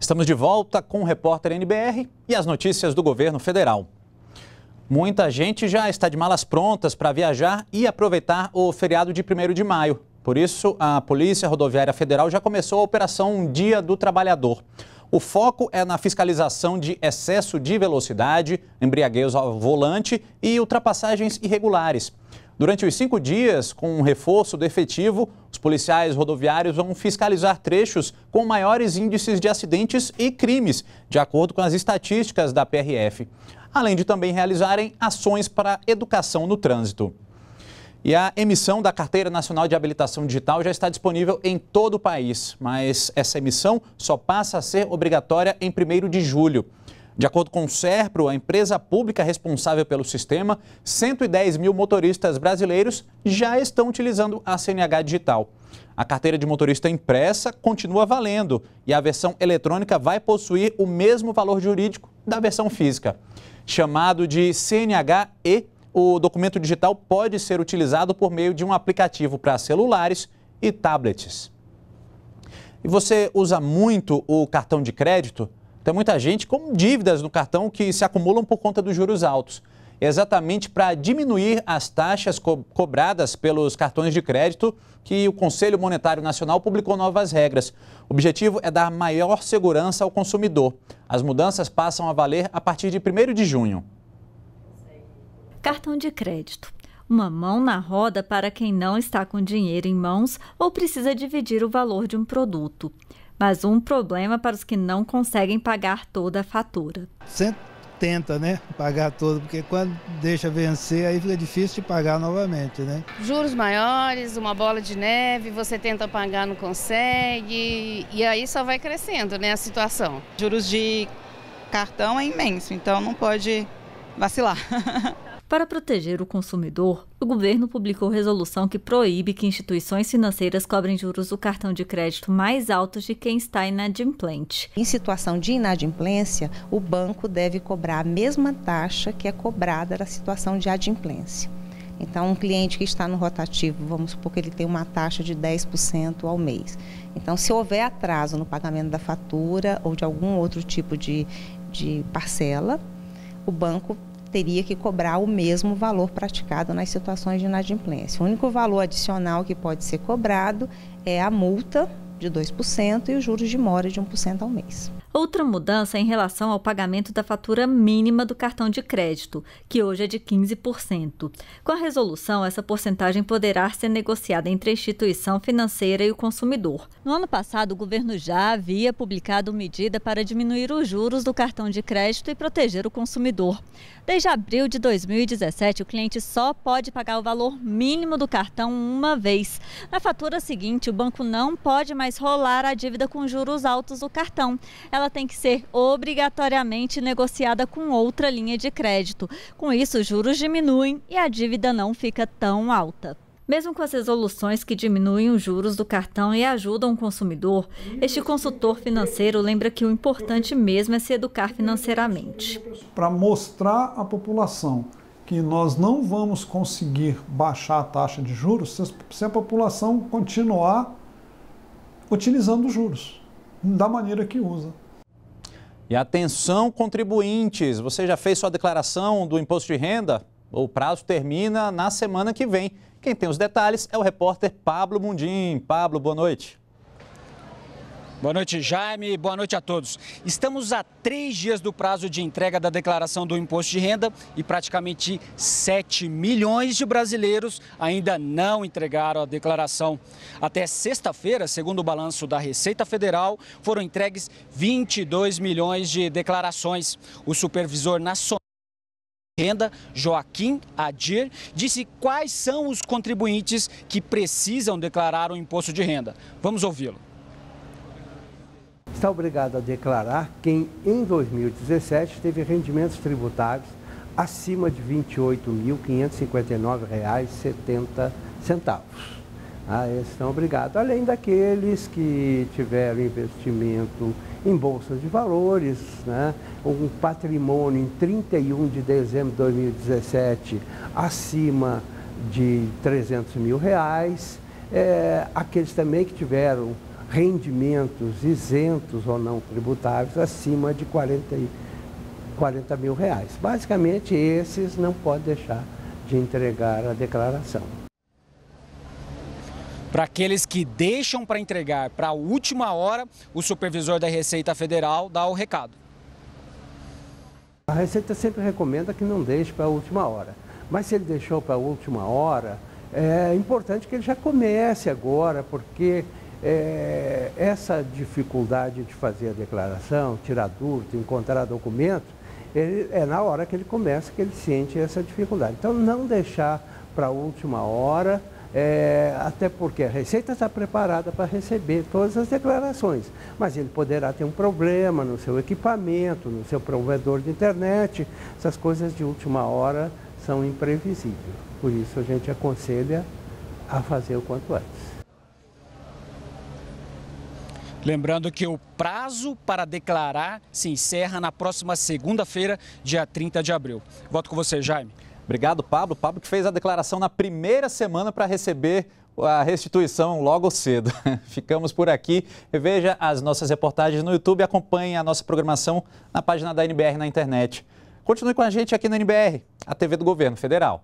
Estamos de volta com o repórter NBR e as notícias do governo federal. Muita gente já está de malas prontas para viajar e aproveitar o feriado de 1 de maio. Por isso, a Polícia Rodoviária Federal já começou a operação Dia do Trabalhador. O foco é na fiscalização de excesso de velocidade, embriaguez ao volante e ultrapassagens irregulares. Durante os cinco dias, com um reforço do efetivo, os policiais rodoviários vão fiscalizar trechos com maiores índices de acidentes e crimes, de acordo com as estatísticas da PRF, além de também realizarem ações para educação no trânsito. E a emissão da Carteira Nacional de Habilitação Digital já está disponível em todo o país, mas essa emissão só passa a ser obrigatória em 1 de julho. De acordo com o SERPRO, a empresa pública responsável pelo sistema, 110 mil motoristas brasileiros já estão utilizando a CNH digital. A carteira de motorista impressa continua valendo e a versão eletrônica vai possuir o mesmo valor jurídico da versão física. Chamado de CNH-E, o documento digital pode ser utilizado por meio de um aplicativo para celulares e tablets. E você usa muito o cartão de crédito? Tem muita gente com dívidas no cartão que se acumulam por conta dos juros altos. Exatamente para diminuir as taxas co cobradas pelos cartões de crédito, que o Conselho Monetário Nacional publicou novas regras. O objetivo é dar maior segurança ao consumidor. As mudanças passam a valer a partir de 1 de junho. Cartão de crédito uma mão na roda para quem não está com dinheiro em mãos ou precisa dividir o valor de um produto mas um problema para os que não conseguem pagar toda a fatura. Sempre tenta, né, pagar todo, porque quando deixa vencer, aí fica difícil de pagar novamente, né? Juros maiores, uma bola de neve, você tenta pagar, não consegue, e aí só vai crescendo, né, a situação. Juros de cartão é imenso, então não pode vacilar. Para proteger o consumidor, o governo publicou resolução que proíbe que instituições financeiras cobrem juros do cartão de crédito mais altos de quem está inadimplente. Em situação de inadimplência, o banco deve cobrar a mesma taxa que é cobrada na situação de adimplência. Então, um cliente que está no rotativo, vamos supor que ele tem uma taxa de 10% ao mês. Então, se houver atraso no pagamento da fatura ou de algum outro tipo de, de parcela, o banco teria que cobrar o mesmo valor praticado nas situações de inadimplência. O único valor adicional que pode ser cobrado é a multa de 2% e os juros de mora de 1% ao mês. Outra mudança é em relação ao pagamento da fatura mínima do cartão de crédito, que hoje é de 15%. Com a resolução, essa porcentagem poderá ser negociada entre a instituição financeira e o consumidor. No ano passado, o governo já havia publicado medida para diminuir os juros do cartão de crédito e proteger o consumidor. Desde abril de 2017, o cliente só pode pagar o valor mínimo do cartão uma vez. Na fatura seguinte, o banco não pode mais rolar a dívida com juros altos do cartão. Ela ela tem que ser obrigatoriamente negociada com outra linha de crédito. Com isso, os juros diminuem e a dívida não fica tão alta. Mesmo com as resoluções que diminuem os juros do cartão e ajudam o consumidor, este consultor financeiro lembra que o importante mesmo é se educar financeiramente. Para mostrar à população que nós não vamos conseguir baixar a taxa de juros se a população continuar utilizando os juros da maneira que usa. E atenção, contribuintes, você já fez sua declaração do imposto de renda? O prazo termina na semana que vem. Quem tem os detalhes é o repórter Pablo Mundim. Pablo, boa noite. Boa noite, Jaime. Boa noite a todos. Estamos a três dias do prazo de entrega da declaração do imposto de renda e praticamente 7 milhões de brasileiros ainda não entregaram a declaração. Até sexta-feira, segundo o balanço da Receita Federal, foram entregues 22 milhões de declarações. O supervisor nacional renda, Joaquim Adir, disse quais são os contribuintes que precisam declarar o imposto de renda. Vamos ouvi-lo está obrigado a declarar quem em 2017 teve rendimentos tributários acima de R$ 28.559,70. Ah, eles estão obrigados, além daqueles que tiveram investimento em bolsas de valores, né? um patrimônio em 31 de dezembro de 2017 acima de 300 mil reais, é, aqueles também que tiveram rendimentos isentos ou não tributáveis acima de 40, 40 mil reais. Basicamente, esses não podem deixar de entregar a declaração. Para aqueles que deixam para entregar para a última hora, o supervisor da Receita Federal dá o recado. A Receita sempre recomenda que não deixe para a última hora. Mas se ele deixou para a última hora, é importante que ele já comece agora, porque é, essa dificuldade de fazer a declaração, tirar dúvida, encontrar documento, ele, é na hora que ele começa que ele sente essa dificuldade. Então, não deixar para a última hora, é, até porque a Receita está preparada para receber todas as declarações, mas ele poderá ter um problema no seu equipamento, no seu provedor de internet, essas coisas de última hora são imprevisíveis. Por isso, a gente aconselha a fazer o quanto antes. Lembrando que o prazo para declarar se encerra na próxima segunda-feira, dia 30 de abril. Volto com você, Jaime. Obrigado, Pablo. Pablo que fez a declaração na primeira semana para receber a restituição logo cedo. Ficamos por aqui. Veja as nossas reportagens no YouTube, acompanhe a nossa programação na página da NBR na internet. Continue com a gente aqui na NBR, a TV do Governo Federal.